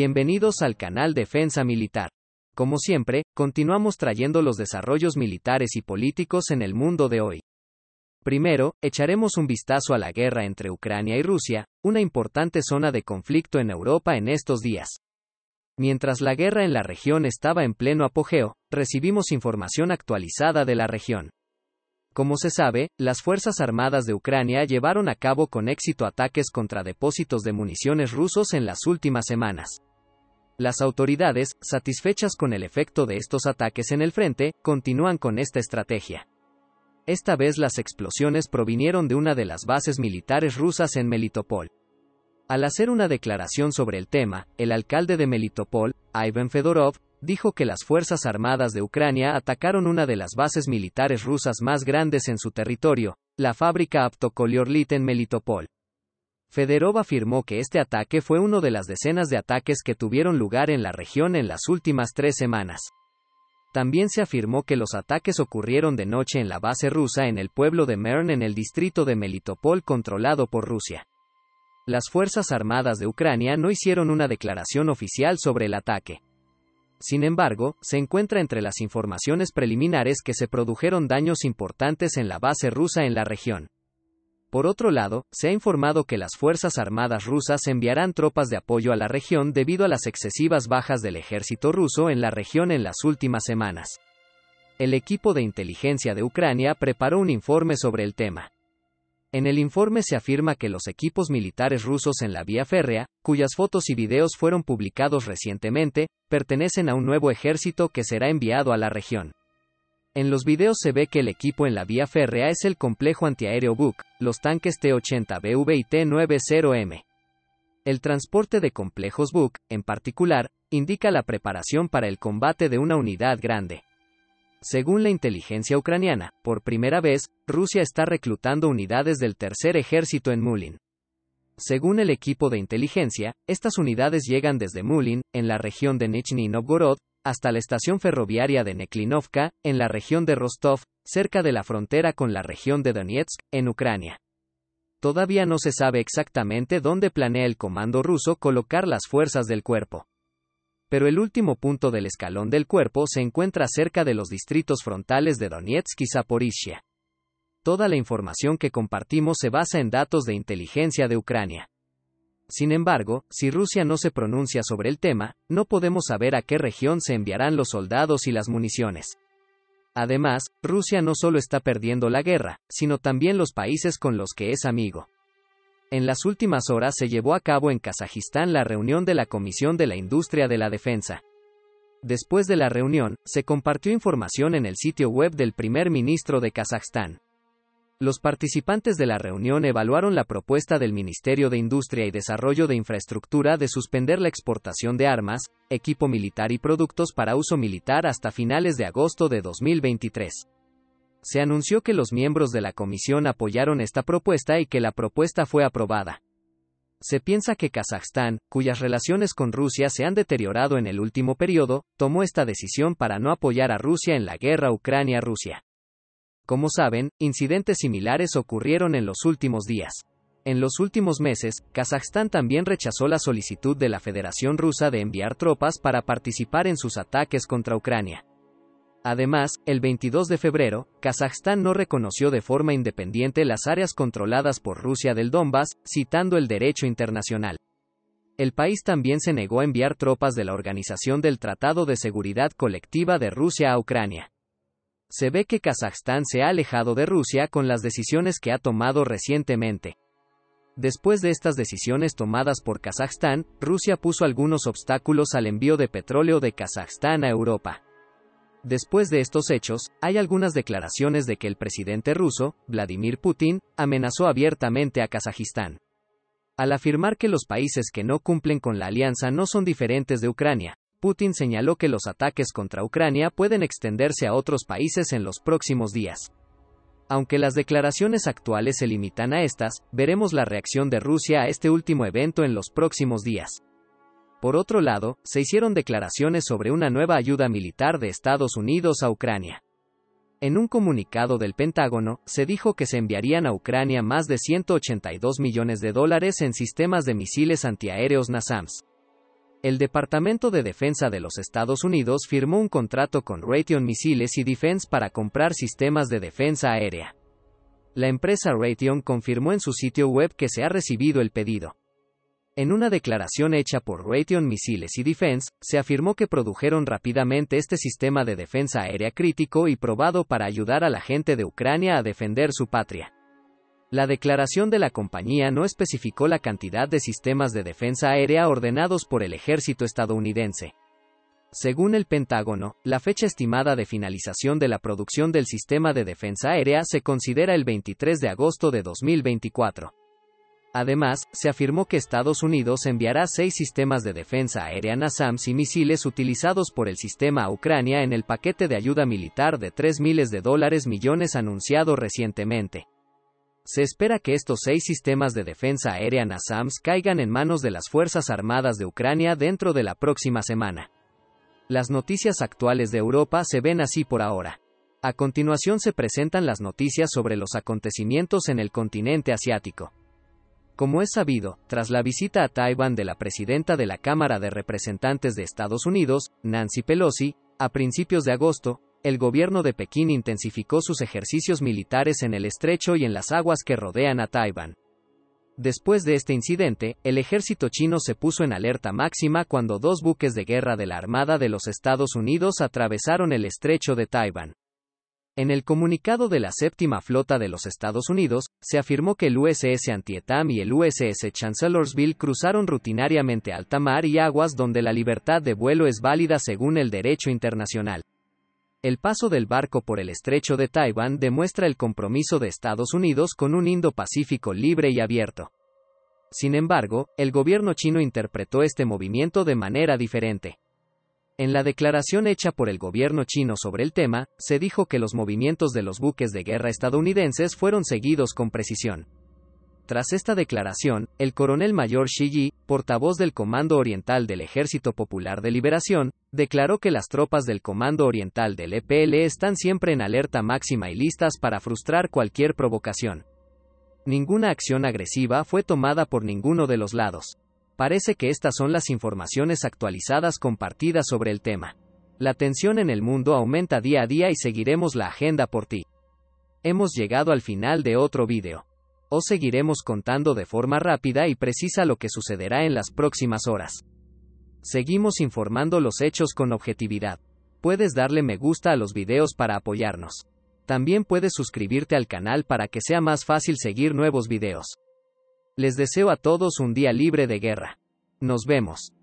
Bienvenidos al canal Defensa Militar. Como siempre, continuamos trayendo los desarrollos militares y políticos en el mundo de hoy. Primero, echaremos un vistazo a la guerra entre Ucrania y Rusia, una importante zona de conflicto en Europa en estos días. Mientras la guerra en la región estaba en pleno apogeo, recibimos información actualizada de la región. Como se sabe, las Fuerzas Armadas de Ucrania llevaron a cabo con éxito ataques contra depósitos de municiones rusos en las últimas semanas. Las autoridades, satisfechas con el efecto de estos ataques en el frente, continúan con esta estrategia. Esta vez las explosiones provinieron de una de las bases militares rusas en Melitopol. Al hacer una declaración sobre el tema, el alcalde de Melitopol, Ivan Fedorov, dijo que las Fuerzas Armadas de Ucrania atacaron una de las bases militares rusas más grandes en su territorio, la fábrica Aptokoliorlit en Melitopol. Federov afirmó que este ataque fue uno de las decenas de ataques que tuvieron lugar en la región en las últimas tres semanas. También se afirmó que los ataques ocurrieron de noche en la base rusa en el pueblo de Mern en el distrito de Melitopol controlado por Rusia. Las Fuerzas Armadas de Ucrania no hicieron una declaración oficial sobre el ataque. Sin embargo, se encuentra entre las informaciones preliminares que se produjeron daños importantes en la base rusa en la región. Por otro lado, se ha informado que las Fuerzas Armadas rusas enviarán tropas de apoyo a la región debido a las excesivas bajas del ejército ruso en la región en las últimas semanas. El equipo de inteligencia de Ucrania preparó un informe sobre el tema. En el informe se afirma que los equipos militares rusos en la vía férrea, cuyas fotos y videos fueron publicados recientemente, pertenecen a un nuevo ejército que será enviado a la región. En los videos se ve que el equipo en la vía férrea es el complejo antiaéreo Buk, los tanques T-80BV y T-90M. El transporte de complejos Buk, en particular, indica la preparación para el combate de una unidad grande. Según la inteligencia ucraniana, por primera vez, Rusia está reclutando unidades del Tercer Ejército en Mulin. Según el equipo de inteligencia, estas unidades llegan desde Mulin, en la región de Nizhny Novgorod, hasta la estación ferroviaria de Neklinovka, en la región de Rostov, cerca de la frontera con la región de Donetsk, en Ucrania. Todavía no se sabe exactamente dónde planea el comando ruso colocar las fuerzas del cuerpo. Pero el último punto del escalón del cuerpo se encuentra cerca de los distritos frontales de Donetsk y Zaporizhia. Toda la información que compartimos se basa en datos de inteligencia de Ucrania. Sin embargo, si Rusia no se pronuncia sobre el tema, no podemos saber a qué región se enviarán los soldados y las municiones. Además, Rusia no solo está perdiendo la guerra, sino también los países con los que es amigo. En las últimas horas se llevó a cabo en Kazajistán la reunión de la Comisión de la Industria de la Defensa. Después de la reunión, se compartió información en el sitio web del primer ministro de Kazajistán. Los participantes de la reunión evaluaron la propuesta del Ministerio de Industria y Desarrollo de Infraestructura de suspender la exportación de armas, equipo militar y productos para uso militar hasta finales de agosto de 2023. Se anunció que los miembros de la comisión apoyaron esta propuesta y que la propuesta fue aprobada. Se piensa que Kazajstán, cuyas relaciones con Rusia se han deteriorado en el último periodo, tomó esta decisión para no apoyar a Rusia en la guerra Ucrania-Rusia. Como saben, incidentes similares ocurrieron en los últimos días. En los últimos meses, Kazajstán también rechazó la solicitud de la Federación Rusa de enviar tropas para participar en sus ataques contra Ucrania. Además, el 22 de febrero, Kazajstán no reconoció de forma independiente las áreas controladas por Rusia del Donbass, citando el derecho internacional. El país también se negó a enviar tropas de la Organización del Tratado de Seguridad Colectiva de Rusia a Ucrania se ve que Kazajstán se ha alejado de Rusia con las decisiones que ha tomado recientemente. Después de estas decisiones tomadas por Kazajstán, Rusia puso algunos obstáculos al envío de petróleo de Kazajstán a Europa. Después de estos hechos, hay algunas declaraciones de que el presidente ruso, Vladimir Putin, amenazó abiertamente a Kazajistán. Al afirmar que los países que no cumplen con la alianza no son diferentes de Ucrania, Putin señaló que los ataques contra Ucrania pueden extenderse a otros países en los próximos días. Aunque las declaraciones actuales se limitan a estas, veremos la reacción de Rusia a este último evento en los próximos días. Por otro lado, se hicieron declaraciones sobre una nueva ayuda militar de Estados Unidos a Ucrania. En un comunicado del Pentágono, se dijo que se enviarían a Ucrania más de 182 millones de dólares en sistemas de misiles antiaéreos NASAMS el Departamento de Defensa de los Estados Unidos firmó un contrato con Raytheon Misiles y Defense para comprar sistemas de defensa aérea. La empresa Raytheon confirmó en su sitio web que se ha recibido el pedido. En una declaración hecha por Raytheon Misiles y Defense, se afirmó que produjeron rápidamente este sistema de defensa aérea crítico y probado para ayudar a la gente de Ucrania a defender su patria. La declaración de la compañía no especificó la cantidad de sistemas de defensa aérea ordenados por el ejército estadounidense. Según el Pentágono, la fecha estimada de finalización de la producción del sistema de defensa aérea se considera el 23 de agosto de 2024. Además, se afirmó que Estados Unidos enviará seis sistemas de defensa aérea NASAMS y misiles utilizados por el sistema a Ucrania en el paquete de ayuda militar de 3 miles de dólares millones anunciado recientemente. Se espera que estos seis sistemas de defensa aérea NASAMS caigan en manos de las Fuerzas Armadas de Ucrania dentro de la próxima semana. Las noticias actuales de Europa se ven así por ahora. A continuación se presentan las noticias sobre los acontecimientos en el continente asiático. Como es sabido, tras la visita a Taiwán de la presidenta de la Cámara de Representantes de Estados Unidos, Nancy Pelosi, a principios de agosto, el gobierno de Pekín intensificó sus ejercicios militares en el estrecho y en las aguas que rodean a Taiwán. Después de este incidente, el ejército chino se puso en alerta máxima cuando dos buques de guerra de la Armada de los Estados Unidos atravesaron el estrecho de Taiwán. En el comunicado de la séptima flota de los Estados Unidos, se afirmó que el USS Antietam y el USS Chancellorsville cruzaron rutinariamente alta mar y aguas donde la libertad de vuelo es válida según el derecho internacional. El paso del barco por el estrecho de Taiwán demuestra el compromiso de Estados Unidos con un Indo-Pacífico libre y abierto. Sin embargo, el gobierno chino interpretó este movimiento de manera diferente. En la declaración hecha por el gobierno chino sobre el tema, se dijo que los movimientos de los buques de guerra estadounidenses fueron seguidos con precisión. Tras esta declaración, el coronel mayor Yi, portavoz del Comando Oriental del Ejército Popular de Liberación, declaró que las tropas del Comando Oriental del EPL están siempre en alerta máxima y listas para frustrar cualquier provocación. Ninguna acción agresiva fue tomada por ninguno de los lados. Parece que estas son las informaciones actualizadas compartidas sobre el tema. La tensión en el mundo aumenta día a día y seguiremos la agenda por ti. Hemos llegado al final de otro vídeo os seguiremos contando de forma rápida y precisa lo que sucederá en las próximas horas. Seguimos informando los hechos con objetividad. Puedes darle me gusta a los videos para apoyarnos. También puedes suscribirte al canal para que sea más fácil seguir nuevos videos. Les deseo a todos un día libre de guerra. Nos vemos.